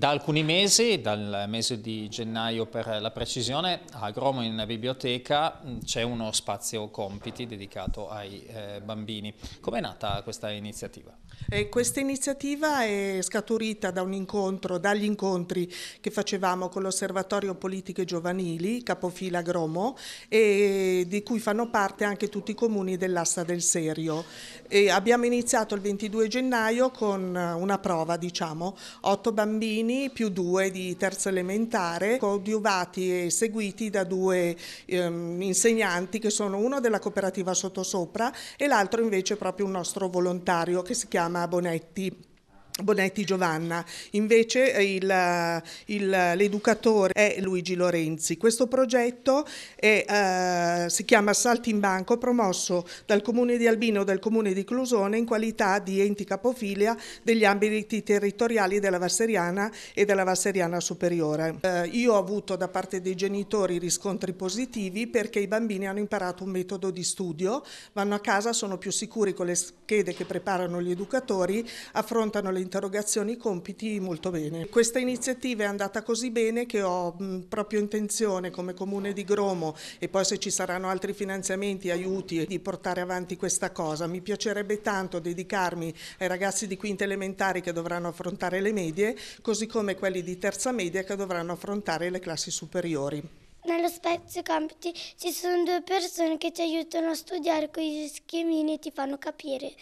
Da alcuni mesi, dal mese di gennaio per la precisione, a Gromo in biblioteca mm, c'è uno spazio compiti dedicato ai eh, bambini. Com'è nata questa iniziativa? Eh, questa iniziativa è scaturita da un incontro, dagli incontri che facevamo con l'Osservatorio Politiche Giovanili, capofila Gromo, e di cui fanno parte anche tutti i comuni dell'Asta del Serio. E abbiamo iniziato il 22 gennaio con una prova, diciamo, otto bambini alunni più due di terza elementare, coadiuvati e seguiti da due ehm, insegnanti che sono uno della cooperativa Sottosopra e l'altro invece proprio un nostro volontario che si chiama Bonetti. Bonetti Giovanna, invece eh, il, eh, il, l'educatore è Luigi Lorenzi. Questo progetto è, eh, si chiama Salti in Banco, promosso dal Comune di Albino e dal Comune di Clusone in qualità di enti capofilia degli ambiti territoriali della Vasseriana e della Vasseriana Superiore. Eh, io ho avuto da parte dei genitori riscontri positivi perché i bambini hanno imparato un metodo di studio, vanno a casa, sono più sicuri con le schede che preparano gli educatori, affrontano le interrogazioni, compiti molto bene. Questa iniziativa è andata così bene che ho mh, proprio intenzione come Comune di Gromo e poi se ci saranno altri finanziamenti, aiuti di portare avanti questa cosa. Mi piacerebbe tanto dedicarmi ai ragazzi di quinta elementari che dovranno affrontare le medie, così come quelli di terza media che dovranno affrontare le classi superiori. Nello spazio compiti ci sono due persone che ti aiutano a studiare con gli schemini e ti fanno capire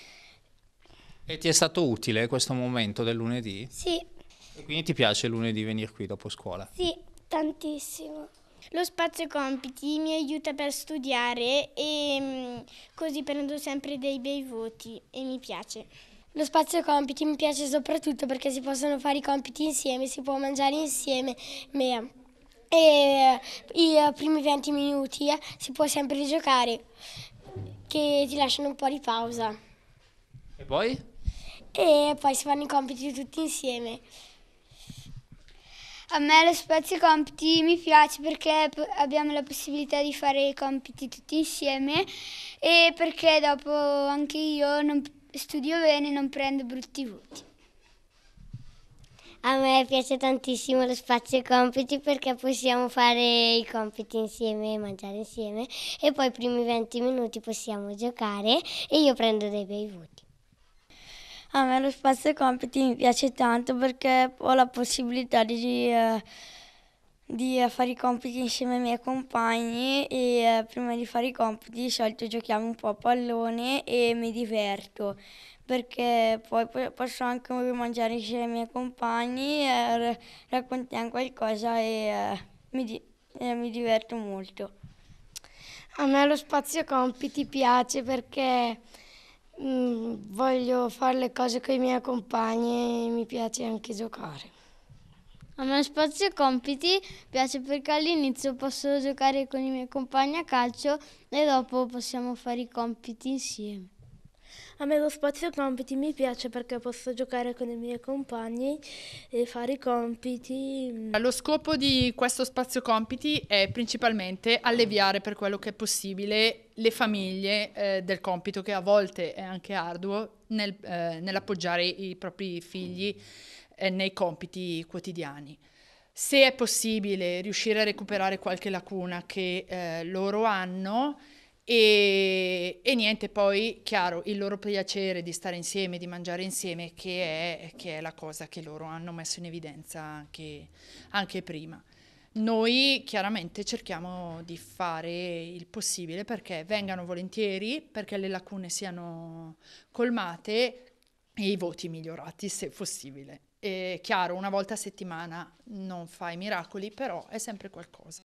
e ti è stato utile questo momento del lunedì? Sì. E quindi ti piace il lunedì venire qui dopo scuola? Sì, tantissimo. Lo spazio compiti mi aiuta per studiare e mm, così prendo sempre dei bei voti e mi piace. Lo spazio compiti mi piace soprattutto perché si possono fare i compiti insieme, si può mangiare insieme. E eh, i eh, primi 20 minuti eh, si può sempre giocare, che ti lasciano un po' di pausa. E poi? e poi si fanno i compiti tutti insieme. A me lo spazio compiti mi piace perché abbiamo la possibilità di fare i compiti tutti insieme e perché dopo anche io non studio bene e non prendo brutti voti. A me piace tantissimo lo spazio compiti perché possiamo fare i compiti insieme, mangiare insieme e poi i primi 20 minuti possiamo giocare e io prendo dei bei voti. A me lo spazio compiti mi piace tanto perché ho la possibilità di, eh, di eh, fare i compiti insieme ai miei compagni e eh, prima di fare i compiti di solito giochiamo un po' a pallone e mi diverto perché poi posso anche mangiare insieme ai miei compagni, eh, raccontiamo qualcosa e eh, mi, di mi diverto molto. A me lo spazio compiti piace perché Mm, voglio fare le cose con i miei compagni e mi piace anche giocare. A me spazio compiti piace perché all'inizio posso giocare con i miei compagni a calcio e dopo possiamo fare i compiti insieme. A me lo spazio compiti mi piace perché posso giocare con i miei compagni e fare i compiti. Lo scopo di questo spazio compiti è principalmente alleviare per quello che è possibile le famiglie eh, del compito che a volte è anche arduo nel, eh, nell'appoggiare i propri figli eh, nei compiti quotidiani. Se è possibile riuscire a recuperare qualche lacuna che eh, loro hanno, e, e, niente, poi chiaro, il loro piacere di stare insieme, di mangiare insieme, che è, che è la cosa che loro hanno messo in evidenza anche, anche prima. Noi chiaramente cerchiamo di fare il possibile perché vengano volentieri, perché le lacune siano colmate e i voti migliorati se possibile. È chiaro, una volta a settimana non fai miracoli, però è sempre qualcosa.